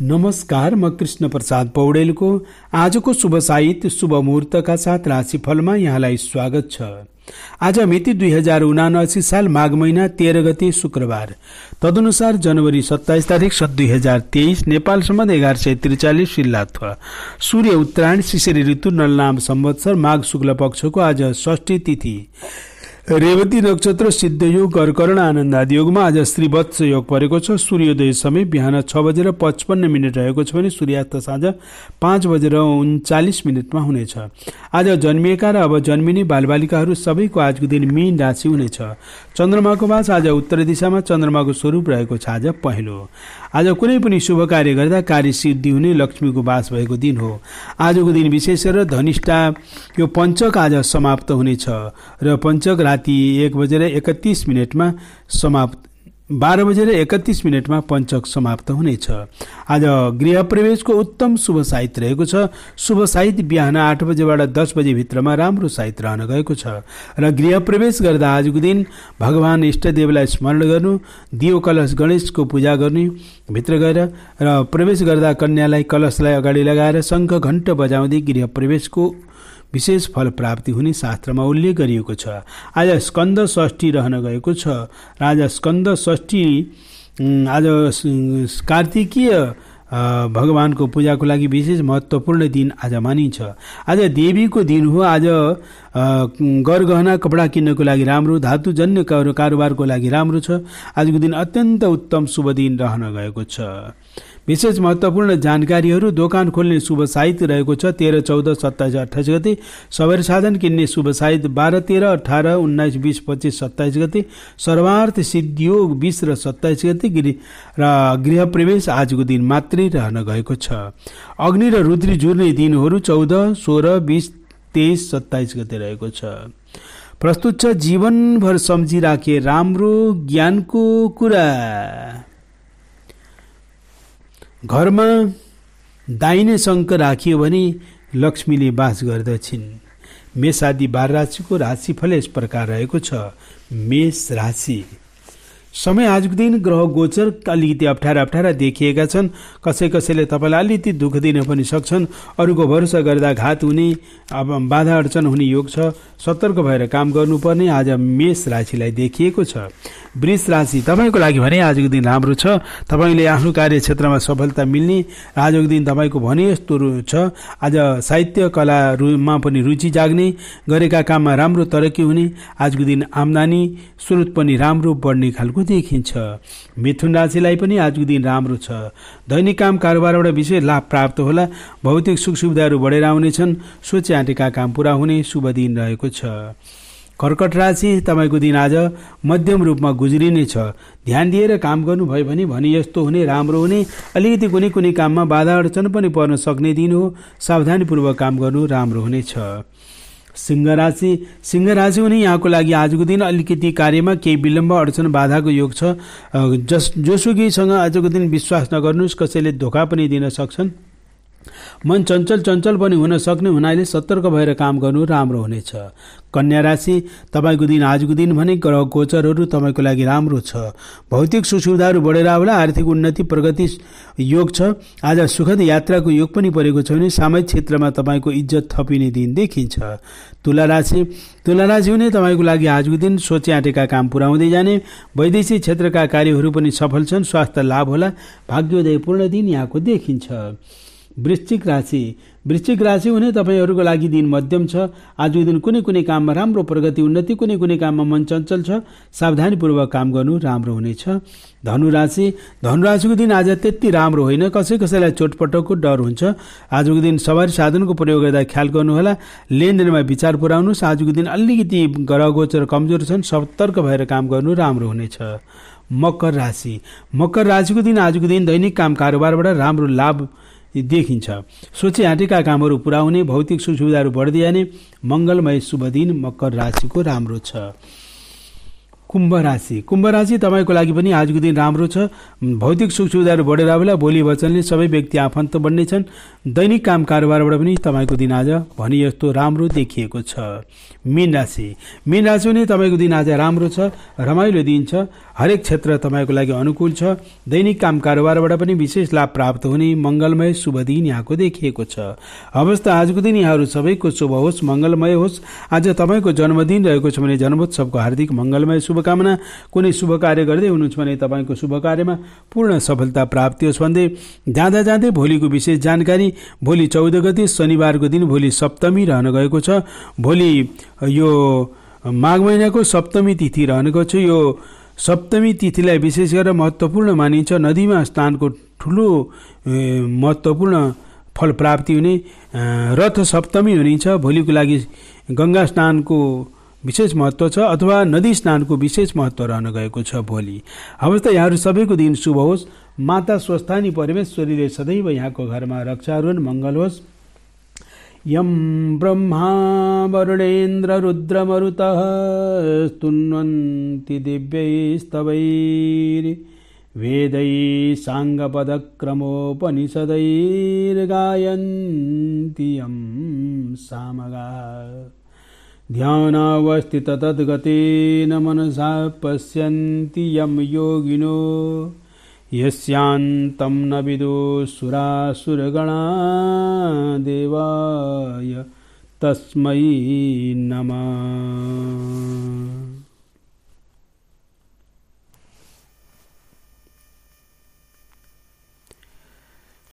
नमस्कार म कृष्ण प्रसाद पौडेलको आजको शुभ साहित्य शुभ मुहुर्तका साथ राशिफलमा यहाँलाई स्वागत छ आज मिति दुई हजार उनासी साल माघ महिना तेह्र गते शुक्रबार तदनुसार जनवरी सत्ताइस तारिक सन् दुई हजार तेइस नेपाल सम्बन्ध एघार सय त्रिचालिस शिल्लात्व सूर्य उत्तरायण शिशिर ऋतु नलनाम संवत्सर माघ शुक्ल पक्षको आज षष्ठी तिथि रेवती नक्षत्र सिद्धयोग कर्कर्ण आनन्द आदि योगमा आज श्रीवत्स योग परेको छ सूर्योदय समय बिहान छ बजेर पचपन्न मिनट रहेको छ भने सूर्यास्त साँझ पाँच बजेर उन्चालिस मिनटमा हुनेछ आज जन्मिएका र अब जन्मिने बालबालिकाहरू सबैको आजको दिन मीन राशि हुनेछ चन्द्रमाको बास आज उत्तर दिशामा चन्द्रमाको स्वरूप रहेको छ आज पहिलो आज कुनै पनि शुभ कार्य गर्दा कार्य सिद्धि हुने लक्ष्मीको बास भएको दिन हो आजको दिन विशेष र धनिष्ठा यो पञ्चक आज समाप्त हुनेछ र पञ्चक राति एक बजेर एकतिस मिनटमा समाप्त बाह्र बजेर एकतिस मिनटमा पञ्चक समाप्त हुनेछ आज गृह प्रवेशको उत्तम शुभ साहित्य रहेको छ शुभ साहित्य बिहान आठ बजेबाट दस बजे भित्रमा राम्रो साहित रहन गएको छ र गृह प्रवेश गर्दा आजको दिन भगवान् इष्टदेवलाई स्मरण गर्नु दियो कलश गणेशको पूजा गर्ने भित्र गएर र प्रवेश गर्दा कन्यालाई कलशलाई अगाडि लगाएर शङ्ख घण्ट बजाउँदै गृह प्रवेशको विशेष फल प्राप्ति हुने शास्त्रमा उल्लेख गरिएको छ आज स्कन्द षष्ठी रहन गएको छ राजा स्कन्द षष्ठी आज कार्तिकीय भगवानको पूजाको लागि विशेष महत्त्वपूर्ण दिन आज मानिन्छ आज देवीको दिन हो आज गरगहना कपडा किन्नको लागि राम्रो धातुजन्य कारोबारको लागि राम्रो छ आजको दिन अत्यन्त उत्तम शुभ दिन रहन गएको छ विशेष महत्त्वपूर्ण जानकारीहरू दोकान खोल्ने शुभ साहित्य रहेको छ तेह्र चौध सत्ताइस अठाइस गते सवेर साधन किन्ने शुभ साहित्य बाह्र तेह्र अठार उन्नाइस बिस पच्चिस सत्ताइस गते सर्वार्थ सिद्धियोग बिस र सत्ताइस गते र गृह प्रवेश आजको दिन मात्रै रहन गएको छ अग्नि र रुद्री जुर्ने दिनहरू चौध सोह्र बिस तेइस सत्ताइस गते रहेको छ प्रस्तुत छ जीवनभर सम्झिराखे राम्रो ज्ञानको कुरा घरमा दाहिने शङ्क राखियो भने लक्ष्मीले बास गर्दछिन् मेष आदि बार राशिको राशिफल यस प्रकार रहेको छ मेष राशि समय आजको दिन ग्रह गोचर अलिकति अप्ठ्यारा अप्ठ्यारा देखिएका छन् कसै कसैले तपाईँलाई अलिकति दुःख दिन पनि सक्छन् अरूको भरोसा गर्दा घात हुने अब बाधा अडचन हुने योग छ सतर्क भएर काम गर्नुपर्ने आज मेष राशिलाई देखिएको छ वृष राशि तपाईँको लागि भने आजको दिन राम्रो छ तपाईँले आफ्नो कार्यक्षेत्रमा सफलता मिल्ने आजको दिन तपाईँको भने यस्तो छ आज साहित्य कलामा पनि रुचि जाग्ने गरेका काममा राम्रो तरक्की हुने आजको दिन आम्दानी स्रोत पनि राम्रो बढ्ने खालको भएको देखिन्छ मिथुन राशिलाई पनि आजको दिन राम्रो छ दैनिक काम कारोबारबाट विशेष लाभ प्राप्त होला भौतिक सुख सुविधाहरू बढेर आउनेछन् सोचे आँटेका काम पुरा हुने शुभ दिन रहेको छ कर्कट राशि तपाईँको दिन आज मध्यम रूपमा गुज्रिनेछ ध्यान दिएर काम गर्नुभयो भने भने यस्तो हुने राम्रो हुने अलिकति कुनै कुनै काममा बाधा अडचन पनि पर्न सक्ने दिन हो सावधानीपूर्वक काम गर्नु राम्रो हुनेछ सिंहराशि सिंहराशि हुने यहाँको लागि आजको दिन अलिकति कार्यमा केही विलम्ब अडचन बाधाको योग छ जस जोसुकीसँग आजको दिन विश्वास नगर्नुहोस् कसैले धोका पनि दिन सक्छन् मन चञ्चल चञ्चल पनि हुन सक्ने हुनाले सतर्क भएर काम गर्नु राम्रो हुनेछ कन्या राशि तपाईँको दिन आजको दिन भने ग्रह गोचरहरू तपाईँको लागि राम्रो छ भौतिक सुसुविधाहरू बढेर आउला आर्थिक उन्नति प्रगति योग छ आज सुखद यात्राको योग पनि परेको छ भने सामाजिक क्षेत्रमा तपाईँको इज्जत थपिने दिन देखिन्छ तुला राशि तुला राशि हुने तपाईँको लागि आजको दिन सोचे आँटेका काम पुरा हुँदै जाने वैदेशिक क्षेत्रका कार्यहरू पनि सफल छन् स्वास्थ्य लाभ होला पूर्ण दिन यहाँको देखिन्छ वृश्चिक राशि वृश्चिक राशि हुने तपाईँहरूको लागि दिन मध्यम छ आजको दिन कुनै कुनै काममा राम्रो प्रगति उन्नति कुनै कुनै काममा मन चञ्चल छ सावधानीपूर्वक काम गर्नु राम्रो हुनेछ धनुराशि धनुराशिको दिन आज त्यति राम्रो होइन कसै कसैलाई चोटपटकको डर हुन्छ आजको दिन सवारी साधनको प्रयोग गर्दा ख्याल गर्नुहोला लेनदेनमा विचार पुर्याउनुहोस् आजको दिन अलिकति ग्रह गोचर कमजोर छन् सतर्क भएर काम गर्नु राम्रो हुनेछ मकर राशि मकर राशिको दिन आजको दिन दैनिक काम कारोबारबाट राम्रो लाभ देखिन्छ सोचे हाँटेका कामहरू पुरा हुने भौतिक सुख सुविधाहरू जाने मङ्गलमय शुभ दिन मकर राशिको राम्रो छ कुम्भ राशि कुम्भ राशि तपाईँको लागि पनि आजको दिन राम्रो छ भौतिक सुख सुविधाहरू बढेर आउला बोली वचनले सबै व्यक्ति आफन्त बन्नेछन् दैनिक काम कारोबारबाट पनि तपाईँको दिन आज भने यस्तो राम्रो देखिएको छ मीन राशि मीन राशि पनि तपाईँको दिन आज राम्रो छ रमाइलो दिन छ हरेक क्षेत्र तपाईँको लागि अनुकूल छ दैनिक काम कारोबारबाट पनि विशेष लाभ प्राप्त हुने मङ्गलमय शुभ दिन यहाँको देखिएको छ त आजको दिन यहाँहरू सबैको शुभ होस् मङ्गलमय होस् आज तपाईँको जन्मदिन रहेको छ भने जन्मोत्सवको हार्दिक मङ्गलमय शुभ शुभकामना कुनै शुभ कार्य गर्दै हुनुहुन्छ भने तपाईँको शुभ कार्यमा पूर्ण सफलता प्राप्ति होस् भन्दै जाँदा जाँदै भोलिको विशेष जानकारी भोलि चौध गति शनिबारको दिन भोलि सप्तमी रहन गएको छ भोलि यो माघ महिनाको सप्तमी तिथि रहन गएको छ यो सप्तमी तिथिलाई विशेष गरेर महत्त्वपूर्ण मानिन्छ नदीमा स्नानको ठुलो महत्त्वपूर्ण फल प्राप्ति हुने रथ सप्तमी हुनेछ भोलिको लागि गङ्गा स्नानको विशेष महत्व छ अथवा नदी स्नानको विशेष महत्व रहन गएको छ भोलि हवस् त यहाँहरू सबैको दिन शुभ होस् माता स्वस्थानी परमेश्वरीले सदैव यहाँको घरमा रक्षा रक्षारूण मङ्गल होस् यम ब्रह्मा वरुणेन्द्र रुद्र मरुत स्तुन्वन्ति दिव्यैस्तवै वेदै साङ्गपदक्रमोपनिषदैर्गायन्ति यं सामगा ध्यानावस्थिततद्गतेन मनसा पश्यन्ति यं योगिनो यस्यान्तं न विदो सुरासुरगणा देवाय तस्मै नमः